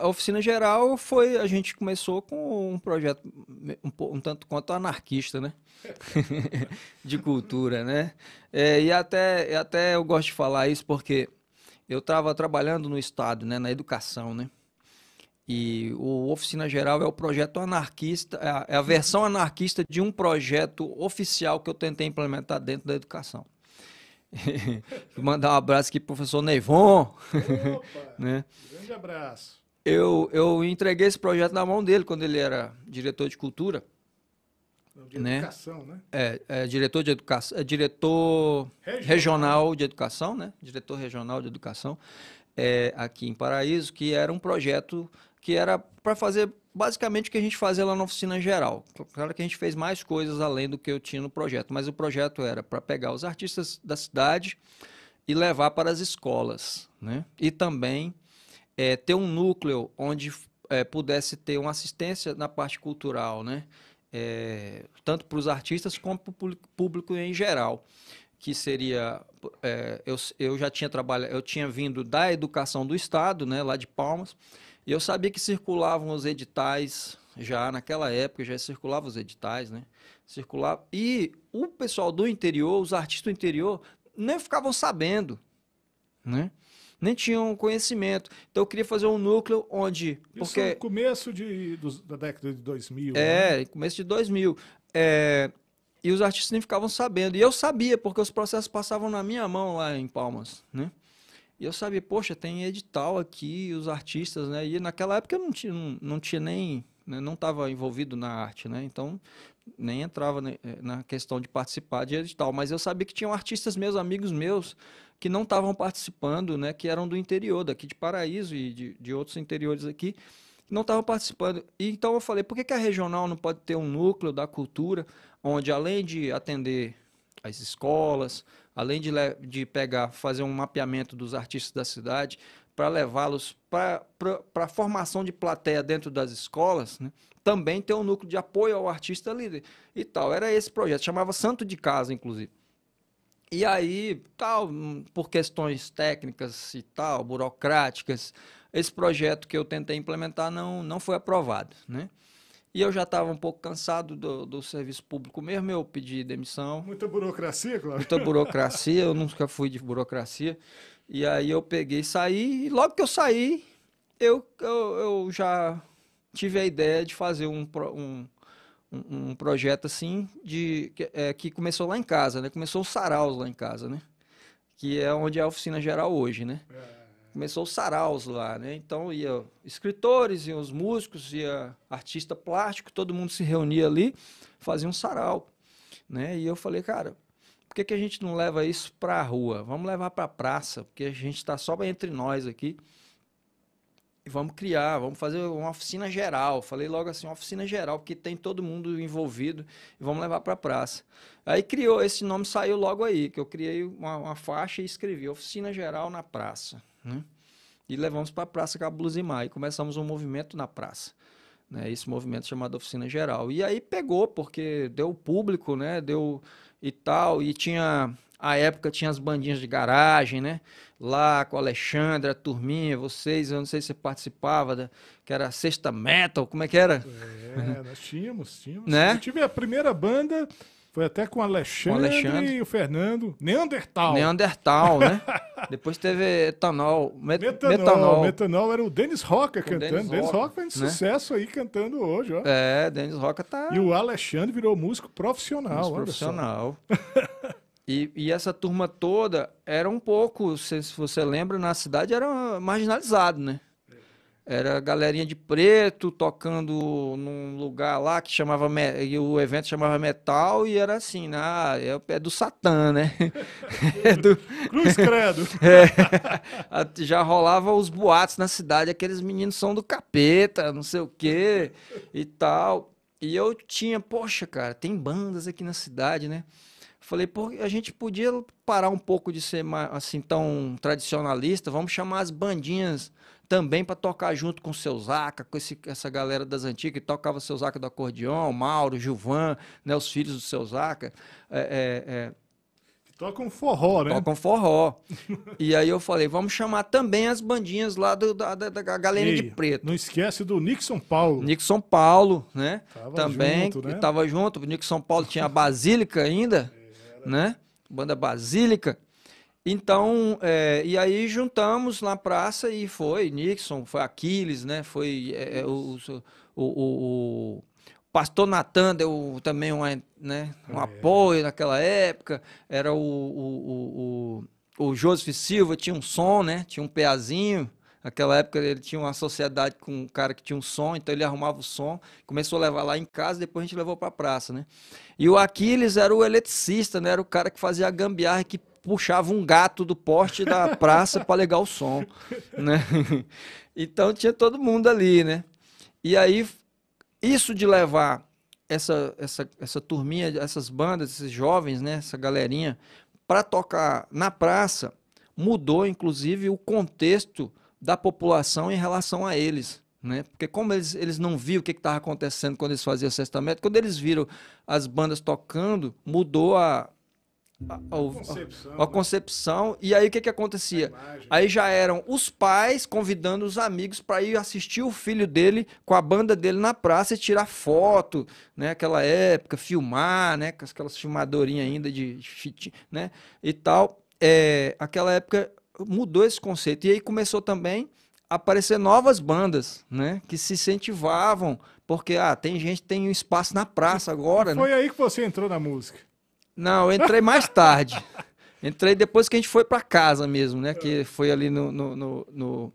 a oficina geral foi. A gente começou com um projeto um, um tanto quanto anarquista, né? de cultura, né? É, e até, até eu gosto de falar isso porque eu estava trabalhando no Estado, né? Na educação, né? E o Oficina Geral é o projeto anarquista, é a é versão anarquista de um projeto oficial que eu tentei implementar dentro da educação. Mandar um abraço aqui pro professor Neivon. Opa, né? Grande abraço eu, eu entreguei esse projeto na mão dele quando ele era diretor de cultura. De né? educação, né? É, é, diretor de educação, é diretor regional. regional. de educação, né? Diretor regional de educação é, aqui em Paraíso, que era um projeto que era para fazer basicamente o que a gente fazia lá na oficina geral. Claro que a gente fez mais coisas além do que eu tinha no projeto, mas o projeto era para pegar os artistas da cidade e levar para as escolas, né? E também é, ter um núcleo onde é, pudesse ter uma assistência na parte cultural, né? É, tanto para os artistas como para o público em geral, que seria é, eu, eu já tinha trabalhado, eu tinha vindo da educação do estado, né, lá de Palmas, e eu sabia que circulavam os editais já naquela época já circulavam os editais, né? Circulava e o pessoal do interior, os artistas do interior nem ficavam sabendo, né? nem tinham conhecimento. Então eu queria fazer um núcleo onde. Isso porque... no é começo de, da década de 2000. É, né? começo de 2000. É, e os artistas nem ficavam sabendo. E eu sabia, porque os processos passavam na minha mão lá em Palmas, né? E eu sabia, poxa, tem edital aqui, os artistas, né? E naquela época eu não tinha, não, não tinha nem... Né? Não estava envolvido na arte, né? Então, nem entrava né, eh, na questão de participar de edital. Mas eu sabia que tinham artistas meus, amigos meus, que não estavam participando, né, que eram do interior, daqui de Paraíso e de, de outros interiores aqui, não estavam participando. E então eu falei, por que, que a regional não pode ter um núcleo da cultura, onde além de atender as escolas, além de, de pegar, fazer um mapeamento dos artistas da cidade, para levá-los para a formação de plateia dentro das escolas, né? também ter um núcleo de apoio ao artista líder e tal. Era esse projeto, chamava Santo de Casa, inclusive. E aí, tal, por questões técnicas e tal, burocráticas, esse projeto que eu tentei implementar não, não foi aprovado, né? E eu já estava um pouco cansado do, do, serviço público mesmo, eu pedi demissão. Muita burocracia, claro. Muita burocracia, eu nunca fui de burocracia. E aí eu peguei e saí, e logo que eu saí, eu, eu, eu já tive a ideia de fazer um, um um, um projeto assim de que, é, que começou lá em casa, né? Começou o Saraus lá em casa, né? Que é onde é a oficina geral hoje, né? É, é. Começou o Saraus lá, né? Então ia escritores, iam os músicos, ia artista plástico, todo mundo se reunia ali, fazia um sarau, né? E eu falei, cara, por que, que a gente não leva isso para a rua? Vamos levar para a praça, porque a gente está só entre nós aqui vamos criar, vamos fazer uma oficina geral. Falei logo assim, uma oficina geral, porque tem todo mundo envolvido e vamos levar para a praça. Aí criou, esse nome saiu logo aí, que eu criei uma, uma faixa e escrevi Oficina Geral na Praça. Né? E levamos para a Praça Cabuluzimar e começamos um movimento na praça. Né? Esse movimento chamado Oficina Geral. E aí pegou, porque deu público, né? deu e tal, e tinha a época tinha as bandinhas de garagem, né? Lá com a Alexandra, a turminha, vocês, eu não sei se você participava, da, que era Sexta Metal, como é que era? É, nós tínhamos, tínhamos. Né? Eu tive a primeira banda, foi até com o Alexandre, com Alexandre. e o Fernando. Neandertal. Neandertal, né? Depois teve etanol, met metanol, metanol. Metanol era o Dennis Roca cantando. Dennis, Dennis Roca faz né? sucesso aí cantando hoje, ó. É, Dennis Roca tá. E o Alexandre virou músico profissional. Músico profissional. E, e, essa turma toda era um pouco, se você lembra, na cidade era marginalizado, né? Era galerinha de preto tocando num lugar lá que chamava. E o evento chamava Metal e era assim, né? Ah, é, é do Satã, né? É do... Cruz Credo! É, já rolava os boatos na cidade, aqueles meninos são do capeta, não sei o quê e tal. E eu tinha, poxa, cara, tem bandas aqui na cidade, né? Falei, pô, a gente podia parar um pouco de ser assim tão tradicionalista, vamos chamar as bandinhas também para tocar junto com o seu Zaca, com esse, essa galera das antigas que tocava seu Zaca do acordeão, Mauro, Juvan, né, os filhos do seu Zaca. É, é, é... Tocam um forró, né? Tocam um forró. e aí eu falei, vamos chamar também as bandinhas lá do, da, da, da de preto. Não esquece do Nixon Paulo. Nixon Paulo, né? Tava também, junto, né? tava junto. O Nixon Paulo tinha a Basílica ainda né? Banda Basílica. Então, é, e aí juntamos na praça e foi Nixon, foi Aquiles, né? Foi é, é o, o, o, o, pastor Natan deu também uma, né, um é. apoio naquela época. Era o, o, o, o, o Joseph Silva, tinha um som, né? Tinha um peazinho. Naquela época ele tinha uma sociedade com um cara que tinha um som, então ele arrumava o som, começou a levar lá em casa, depois a gente levou para a praça, né? E o Aquiles era o eletricista, né? Era o cara que fazia a gambiarra que puxava um gato do poste da praça para ligar o som, né? então tinha todo mundo ali, né? E aí isso de levar essa, essa, essa turminha, essas bandas, esses jovens, né, essa galerinha, para tocar na praça, mudou inclusive o contexto da população em relação a eles. Né? Porque como eles, eles não viam o que estava acontecendo quando eles faziam o sextamento, quando eles viram as bandas tocando, mudou a, a, a, concepção, a, a né? concepção. E aí o que, que acontecia? Aí já eram os pais convidando os amigos para ir assistir o filho dele com a banda dele na praça e tirar foto, né? Aquela época, filmar, né? Com aquelas filmadorinhas ainda de, de né? E tal. É, aquela época mudou esse conceito. E aí começou também a aparecer novas bandas, né? Que se incentivavam, porque ah, tem gente tem um espaço na praça agora. Foi né? aí que você entrou na música. Não, eu entrei mais tarde. Entrei depois que a gente foi para casa mesmo, né? Que foi ali no, no, no, no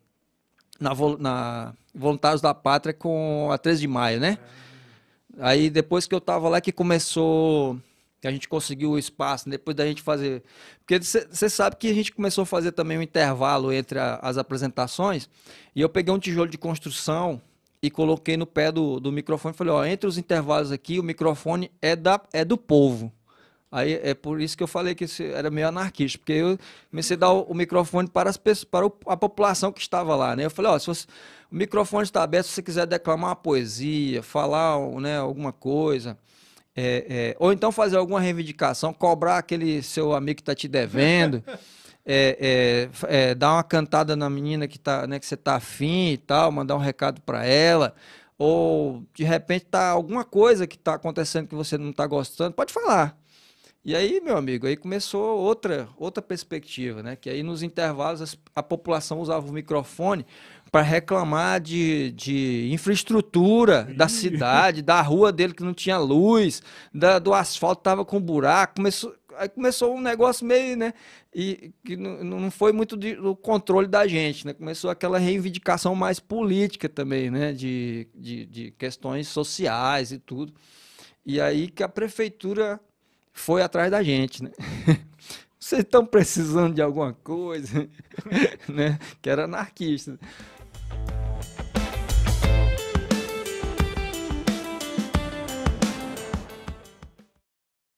na, na, Voluntários da Pátria com a 13 de maio, né? Ah. Aí depois que eu tava lá que começou que a gente conseguiu o espaço, depois da gente fazer. Porque você sabe que a gente começou a fazer também um intervalo entre a, as apresentações, e eu peguei um tijolo de construção e coloquei no pé do, do microfone e falei: ó, entre os intervalos aqui, o microfone é, da, é do povo. Aí é por isso que eu falei que era meio anarquista, porque eu comecei a dar o, o microfone para, as pessoas, para a população que estava lá, né? Eu falei, ó, se você, o microfone está aberto, se você quiser declamar uma poesia, falar né, alguma coisa, é, é, ou então fazer alguma reivindicação, cobrar aquele seu amigo que está te devendo, é, é, é, dar uma cantada na menina que, tá, né, que você está afim e tal, mandar um recado para ela, ou de repente tá alguma coisa que está acontecendo que você não está gostando, pode falar. E aí, meu amigo, aí começou outra, outra perspectiva, né? Que aí nos intervalos a, a população usava o microfone para reclamar de, de infraestrutura da cidade, da rua dele que não tinha luz, da, do asfalto tava com buraco, começou aí começou um negócio meio, né? E que não foi muito de, do controle da gente, né? Começou aquela reivindicação mais política também, né? De, de, de, questões sociais e tudo. E aí que a prefeitura foi atrás da gente, né? Vocês estão precisando de alguma coisa, né? Que era anarquista.